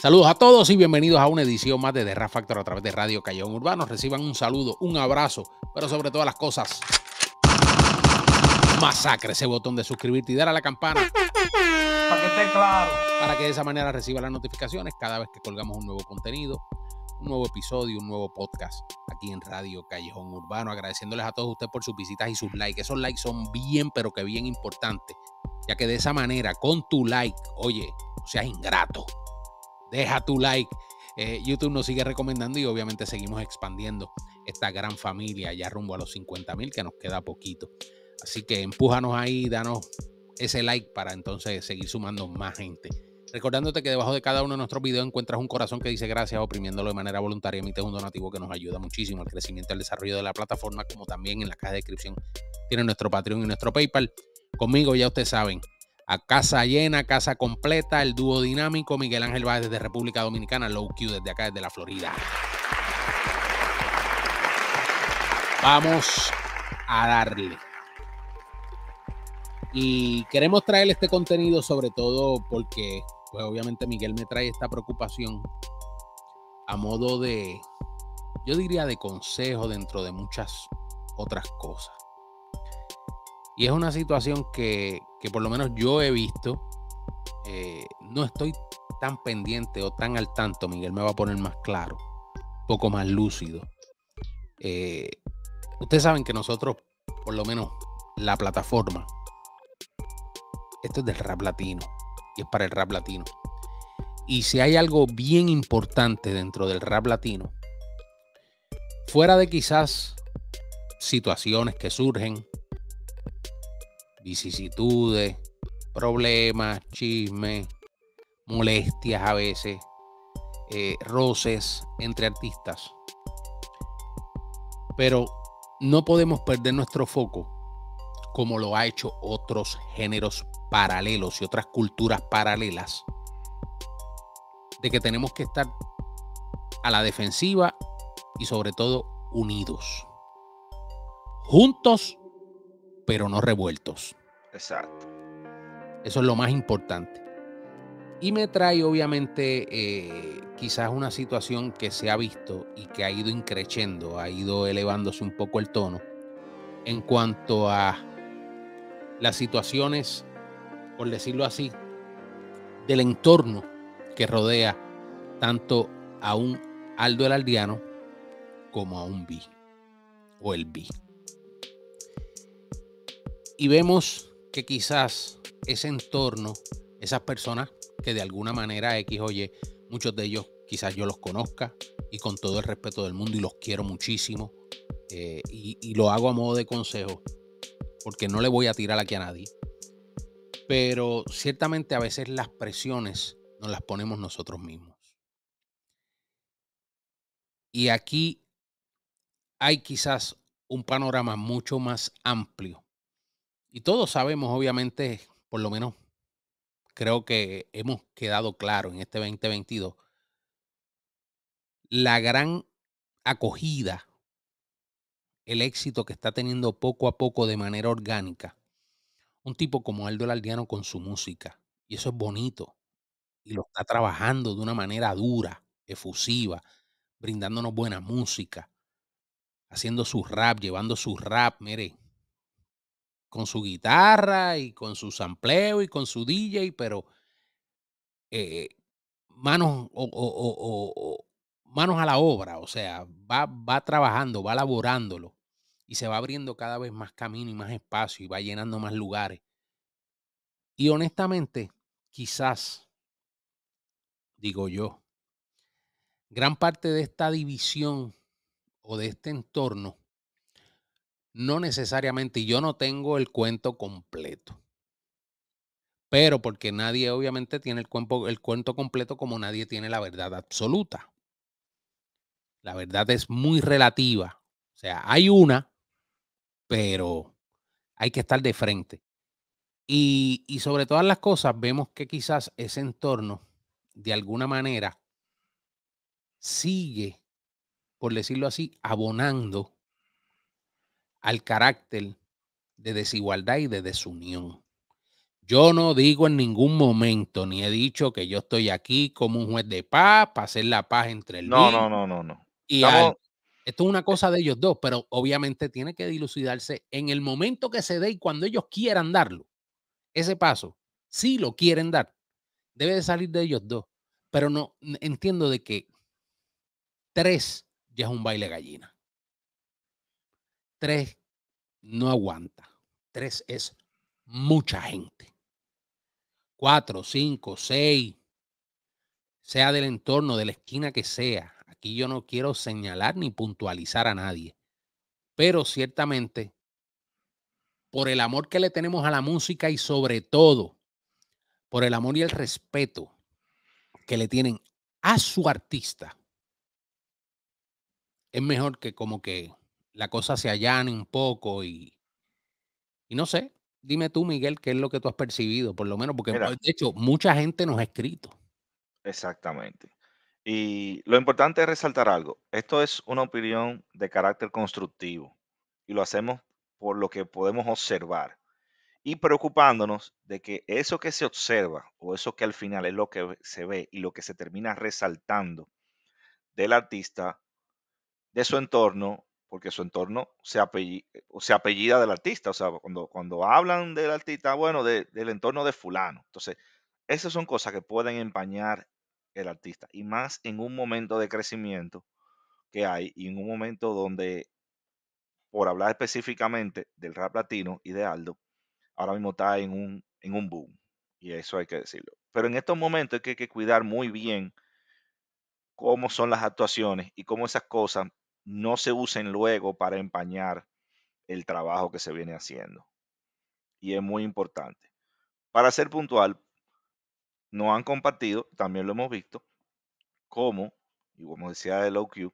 Saludos a todos y bienvenidos a una edición más de The Rap Factor a través de Radio Callejón Urbano. Reciban un saludo, un abrazo, pero sobre todas las cosas, masacre ese botón de suscribirte y dar a la campana. Para que esté claro. Para que de esa manera reciba las notificaciones cada vez que colgamos un nuevo contenido, un nuevo episodio, un nuevo podcast aquí en Radio Callejón Urbano. Agradeciéndoles a todos ustedes por sus visitas y sus likes. Esos likes son bien, pero que bien importantes, ya que de esa manera, con tu like, oye, no seas ingrato deja tu like. Eh, YouTube nos sigue recomendando y obviamente seguimos expandiendo esta gran familia ya rumbo a los 50.000 que nos queda poquito. Así que empújanos ahí, danos ese like para entonces seguir sumando más gente. Recordándote que debajo de cada uno de nuestros videos encuentras un corazón que dice gracias oprimiéndolo de manera voluntaria. emite un donativo que nos ayuda muchísimo al crecimiento y al desarrollo de la plataforma, como también en la caja de descripción tiene nuestro Patreon y nuestro PayPal. Conmigo ya ustedes saben, a casa llena, casa completa, el dúo dinámico, Miguel Ángel Vázquez de República Dominicana, Low Q desde acá, desde la Florida. Vamos a darle. Y queremos traer este contenido sobre todo porque, pues obviamente Miguel me trae esta preocupación a modo de, yo diría de consejo dentro de muchas otras cosas. Y es una situación que, por lo menos yo he visto. Eh, no estoy tan pendiente o tan al tanto, Miguel me va a poner más claro, un poco más lúcido. Eh, ustedes saben que nosotros, por lo menos la plataforma, esto es del rap latino y es para el rap latino. Y si hay algo bien importante dentro del rap latino, fuera de quizás situaciones que surgen, vicisitudes, problemas, chismes, molestias a veces, eh, roces entre artistas. Pero no podemos perder nuestro foco como lo ha hecho otros géneros paralelos y otras culturas paralelas, de que tenemos que estar a la defensiva y sobre todo unidos. Juntos pero no revueltos. Exacto. Eso es lo más importante. Y me trae obviamente eh, quizás una situación que se ha visto y que ha ido increciendo, ha ido elevándose un poco el tono en cuanto a las situaciones, por decirlo así, del entorno que rodea tanto a un Aldo el aldeano como a un B o el B y vemos que quizás ese entorno, esas personas que de alguna manera X oye muchos de ellos quizás yo los conozca y con todo el respeto del mundo y los quiero muchísimo eh, y, y lo hago a modo de consejo porque no le voy a tirar aquí a nadie. Pero ciertamente a veces las presiones nos las ponemos nosotros mismos. Y aquí hay quizás un panorama mucho más amplio y todos sabemos, obviamente, por lo menos creo que hemos quedado claro en este 2022, la gran acogida, el éxito que está teniendo poco a poco de manera orgánica. Un tipo como Aldo Aldeano con su música. Y eso es bonito. Y lo está trabajando de una manera dura, efusiva, brindándonos buena música, haciendo su rap, llevando su rap, mire, con su guitarra y con su sampleo y con su DJ, pero eh, manos, o, manos a la obra, o sea, va, va trabajando, va laborándolo y se va abriendo cada vez más camino y más espacio y va llenando más lugares. Y honestamente, quizás, digo yo, gran parte de esta división o de este entorno no necesariamente, y yo no tengo el cuento completo. Pero porque nadie obviamente tiene el, cuento, el cuento completo como nadie tiene la verdad absoluta. La verdad es muy relativa. O sea, hay una, pero hay que estar de frente. Y, y sobre todas las cosas, vemos que quizás ese entorno, de alguna manera, sigue, por decirlo así, abonando al carácter de desigualdad y de desunión. Yo no digo en ningún momento, ni he dicho que yo estoy aquí como un juez de paz para hacer la paz entre el No, no, no, no, no. Y esto es una eh cosa de ellos dos, pero obviamente tiene que dilucidarse en el momento que se dé y cuando ellos quieran darlo. Ese paso, si lo quieren dar, debe de salir de ellos dos. Pero no entiendo de que tres ya es un baile gallina. Tres no aguanta. Tres es mucha gente. Cuatro, cinco, seis, sea del entorno, de la esquina que sea. Aquí yo no quiero señalar ni puntualizar a nadie. Pero ciertamente, por el amor que le tenemos a la música y sobre todo por el amor y el respeto que le tienen a su artista, es mejor que como que la cosa se allane un poco y, y no sé, dime tú, Miguel, qué es lo que tú has percibido, por lo menos, porque de hecho mucha gente nos ha escrito. Exactamente. Y lo importante es resaltar algo. Esto es una opinión de carácter constructivo y lo hacemos por lo que podemos observar y preocupándonos de que eso que se observa o eso que al final es lo que se ve y lo que se termina resaltando del artista, de su entorno porque su entorno se, apellida, eh, apellida del artista. O sea, cuando, cuando hablan del artista, bueno, del entorno de fulano. Entonces, esas son cosas que pueden empañar el artista. Y más en un momento de crecimiento que hay y en un momento donde, por hablar específicamente del rap latino y de Aldo, ahora mismo está en un, en un boom. Y eso hay que decirlo. Pero en estos momentos que, hay que cuidar muy bien cómo son las actuaciones y cómo esas cosas no se usen luego para empañar el trabajo que se viene haciendo. Y es muy importante. Para ser puntual, nos han compartido, también lo hemos visto, cómo, y como decía el OQ,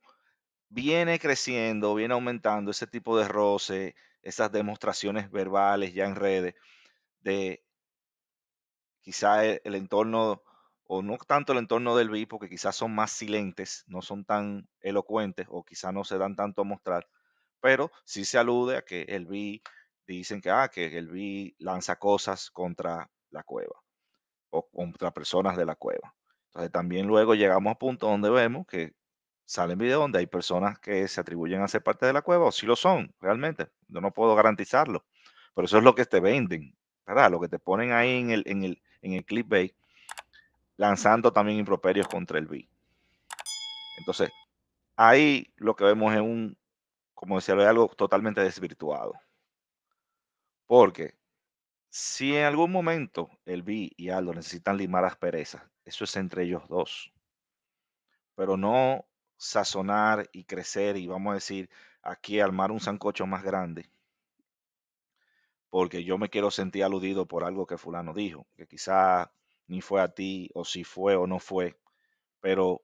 viene creciendo, viene aumentando ese tipo de roce, esas demostraciones verbales ya en redes, de quizá el, el entorno o no tanto el entorno del BI, porque quizás son más silentes, no son tan elocuentes o quizás no se dan tanto a mostrar, pero sí se alude a que el BI dicen que, ah, que el BI lanza cosas contra la cueva o contra personas de la cueva. Entonces también luego llegamos a punto donde vemos que salen videos donde hay personas que se atribuyen a ser parte de la cueva o si lo son realmente. Yo no puedo garantizarlo, pero eso es lo que te venden, ¿verdad? Lo que te ponen ahí en el, en el, en el lanzando también improperios contra el vi. Entonces, ahí lo que vemos es un, como decía, algo totalmente desvirtuado. Porque si en algún momento el vi y Aldo necesitan limar asperezas, eso es entre ellos dos. Pero no sazonar y crecer y vamos a decir aquí armar un sancocho más grande. Porque yo me quiero sentir aludido por algo que fulano dijo, que quizá ni fue a ti, o si fue o no fue. Pero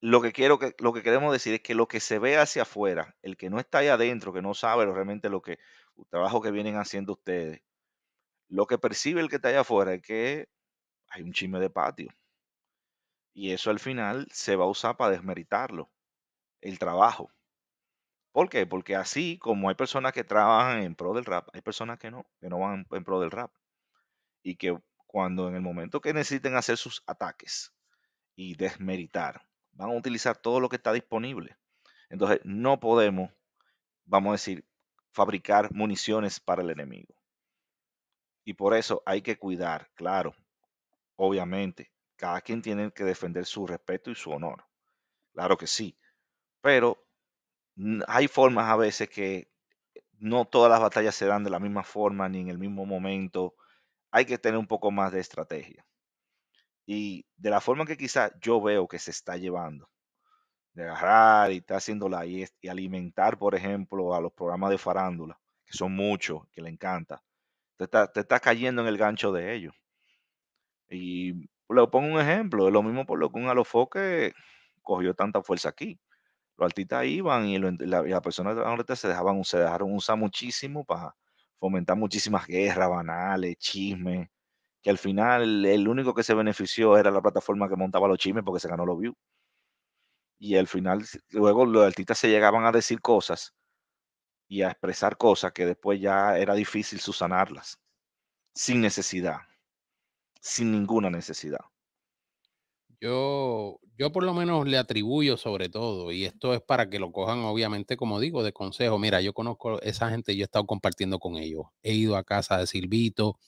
lo que quiero que, lo que queremos decir es que lo que se ve hacia afuera, el que no está ahí adentro, que no sabe realmente lo que, el trabajo que vienen haciendo ustedes, lo que percibe el que está allá afuera es que hay un chisme de patio. Y eso al final se va a usar para desmeritarlo, el trabajo. ¿Por qué? Porque así como hay personas que trabajan en pro del rap, hay personas que no, que no van en pro del rap. Y que cuando en el momento que necesiten hacer sus ataques y desmeritar, van a utilizar todo lo que está disponible. Entonces, no podemos, vamos a decir, fabricar municiones para el enemigo. Y por eso hay que cuidar, claro, obviamente, cada quien tiene que defender su respeto y su honor. Claro que sí, pero hay formas a veces que no todas las batallas se dan de la misma forma ni en el mismo momento hay que tener un poco más de estrategia. Y de la forma que quizás yo veo que se está llevando, de agarrar y está haciéndola y, y alimentar, por ejemplo, a los programas de farándula, que son muchos, que le encanta, te está, te cayendo en el gancho de ellos. Y le pongo un ejemplo, es lo mismo por lo que un alofoque cogió tanta fuerza aquí. Los artistas iban y, las la, de la se dejaban, se dejaron usar muchísimo para fomentar muchísimas guerras banales, chismes, que al final el único que se benefició era la plataforma que montaba los chismes porque se ganó los views. Y al final, luego los artistas se llegaban a decir cosas y a expresar cosas que después ya era difícil susanarlas, sin necesidad, sin ninguna necesidad yo, yo por lo menos le atribuyo sobre todo, y esto es para que lo cojan obviamente, como digo, de consejo. Mira, yo conozco a esa gente, yo he estado compartiendo con ellos. He ido a casa de Silvito,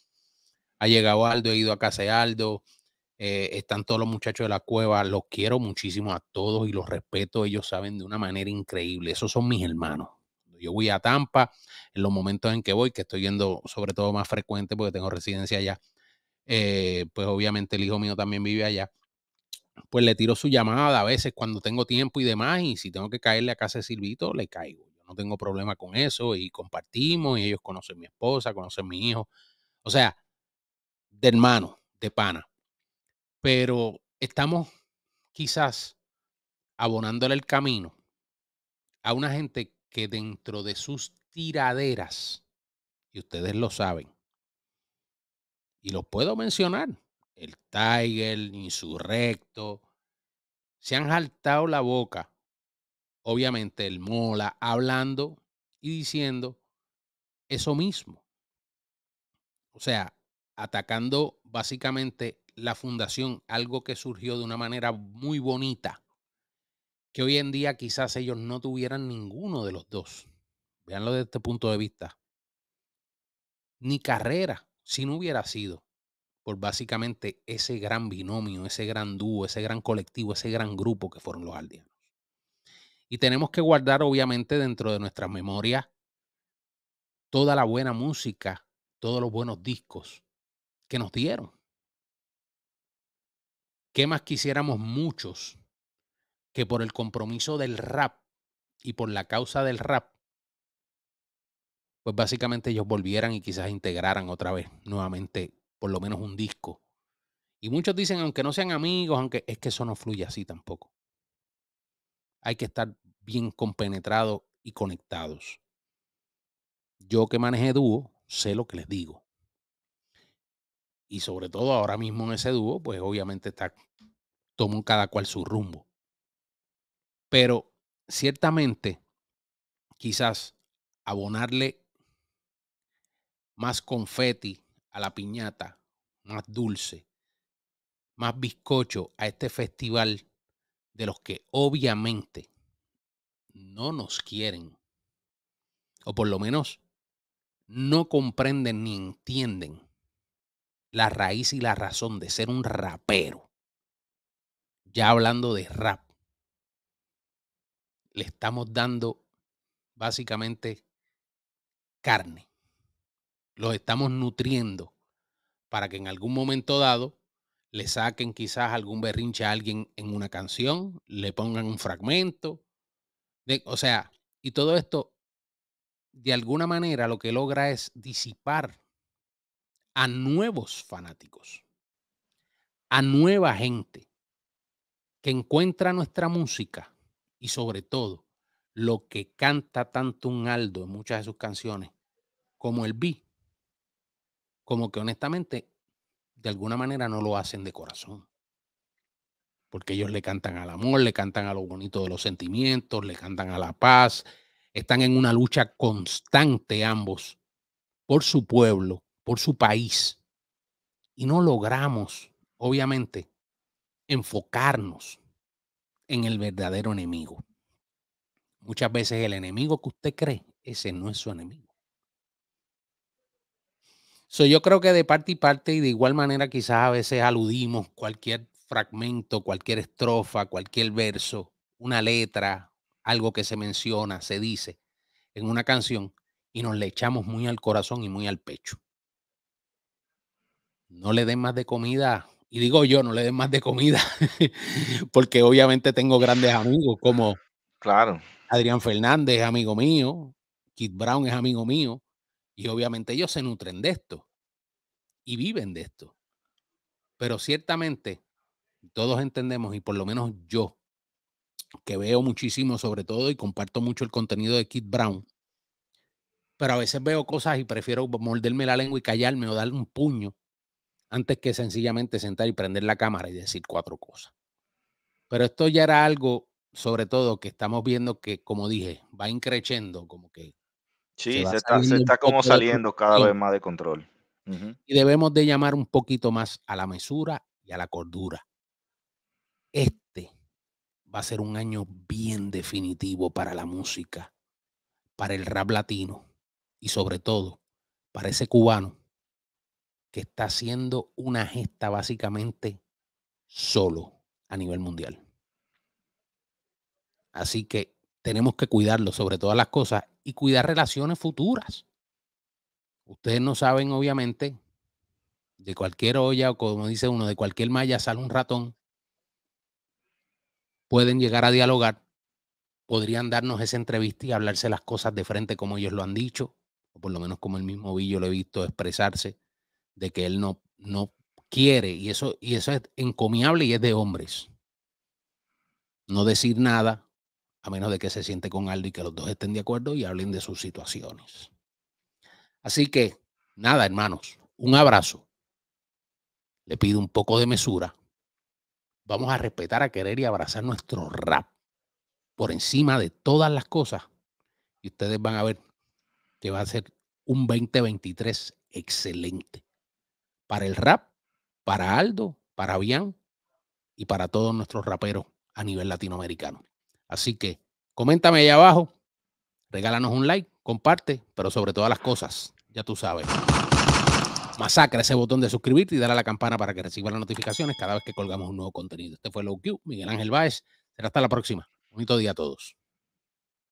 ha llegado Aldo, he ido a casa de Aldo. Eh, están todos los muchachos de la cueva, los quiero muchísimo a todos y los respeto, ellos saben de una manera increíble, esos son mis hermanos. Yo voy a Tampa, en los momentos en que voy, que estoy yendo sobre todo más frecuente porque tengo residencia allá, eh, pues obviamente el hijo mío también vive allá pues le tiro su llamada a veces cuando tengo tiempo y demás, y si tengo que caerle a casa de Silvito, le caigo. Yo no tengo problema con eso y compartimos y ellos conocen mi esposa, conocen mi hijo, o sea, de hermano, de pana. Pero estamos quizás abonándole el camino a una gente que dentro de sus tiraderas, y ustedes lo saben, y lo puedo mencionar, el Tiger, Insurrecto, se han jaltado la boca, obviamente el Mola, hablando y diciendo eso mismo. O sea, atacando básicamente la fundación, algo que surgió de una manera muy bonita, que hoy en día quizás ellos no tuvieran ninguno de los dos. Veanlo desde este punto de vista. Ni carrera, si no hubiera sido por básicamente ese gran binomio, ese gran dúo, ese gran colectivo, ese gran grupo que fueron los aldeanos. Y tenemos que guardar, obviamente, dentro de nuestras memorias toda la buena música, todos los buenos discos que nos dieron. ¿Qué más quisiéramos muchos que por el compromiso del rap y por la causa del rap, pues básicamente ellos volvieran y quizás integraran otra vez nuevamente por lo menos un disco. Y muchos dicen, aunque no sean amigos, aunque es que eso no fluye así tampoco. Hay que estar bien compenetrados y conectados. Yo que maneje dúo, sé lo que les digo. Y sobre todo ahora mismo en ese dúo, pues obviamente está, toman cada cual su rumbo. Pero ciertamente, quizás abonarle más confeti a la piñata, más dulce, más bizcocho a este festival de los que obviamente no nos quieren, o por lo menos no comprenden ni entienden la raíz y la razón de ser un rapero. Ya hablando de rap, le estamos dando básicamente carne los estamos nutriendo para que en algún momento dado le saquen quizás algún berrinche a alguien en una canción, le pongan un fragmento. o sea, y todo esto, de alguna manera, lo que logra es disipar a nuevos fanáticos, a nueva gente que encuentra nuestra música y sobre todo lo que canta tanto un Aldo en muchas de sus canciones, como el B, como que honestamente, de alguna manera no lo hacen de corazón. Porque ellos le cantan al amor, le cantan a lo bonito de los sentimientos, le cantan a la paz. Están en una lucha constante ambos por su pueblo, por su país. Y no logramos, obviamente, enfocarnos en el verdadero enemigo. Muchas veces el enemigo que usted cree, ese no es su enemigo. So, yo creo que de parte y parte y de igual manera quizás a veces aludimos cualquier fragmento, cualquier estrofa, cualquier verso, una letra, algo que se menciona, se dice en una canción y nos le echamos muy al corazón y muy al pecho. No le den más de comida, y digo yo, no le den más de comida, porque obviamente tengo grandes amigos como claro. Adrián Fernández, amigo mío, Kid Brown es amigo mío, y obviamente ellos se nutren de esto y viven de esto. Pero ciertamente todos entendemos, y por lo menos yo, que veo muchísimo sobre todo y comparto mucho el contenido de Kit Brown, pero a veces veo cosas y prefiero morderme la lengua y callarme o darle un puño antes que sencillamente sentar y prender la cámara y decir cuatro cosas. Pero esto ya era algo, sobre todo, que estamos viendo que, como dije, va increciendo, como que Sí, se, está, como saliendo cada vez más de control. Y debemos de llamar un poquito más a la mesura y a la cordura. Este va a ser un año bien definitivo para la música, para el rap latino y sobre todo para ese cubano que está haciendo una gesta básicamente solo a nivel mundial. Así que tenemos que cuidarlo sobre todas las cosas y cuidar relaciones futuras. Ustedes no saben, obviamente, de cualquier olla o como dice uno, de cualquier malla sale un ratón. Pueden llegar a dialogar, podrían darnos esa entrevista y hablarse las cosas de frente como ellos lo han dicho, o por lo menos como el mismo yo lo he visto expresarse, de que él no, no quiere, y eso, y eso es encomiable y es de hombres. No decir nada, a menos de que se siente con Aldo y que los dos estén de acuerdo y hablen de sus situaciones. Así que, nada, hermanos, un abrazo. Le pido un poco de mesura. Vamos a respetar, a querer y abrazar nuestro rap por encima de todas las cosas. Y ustedes van a ver que va a ser un 2023 excelente para el rap, para Aldo, para Bian y para todos nuestros raperos a nivel latinoamericano. Así que coméntame ahí abajo, regálanos un like, comparte, pero sobre todas las cosas, ya tú sabes. Masacra ese botón de suscribirte y dale a la campana para que reciba las notificaciones cada vez que colgamos un nuevo contenido. Este fue Low Miguel Ángel Báez. Será hasta la próxima. Bonito día a todos.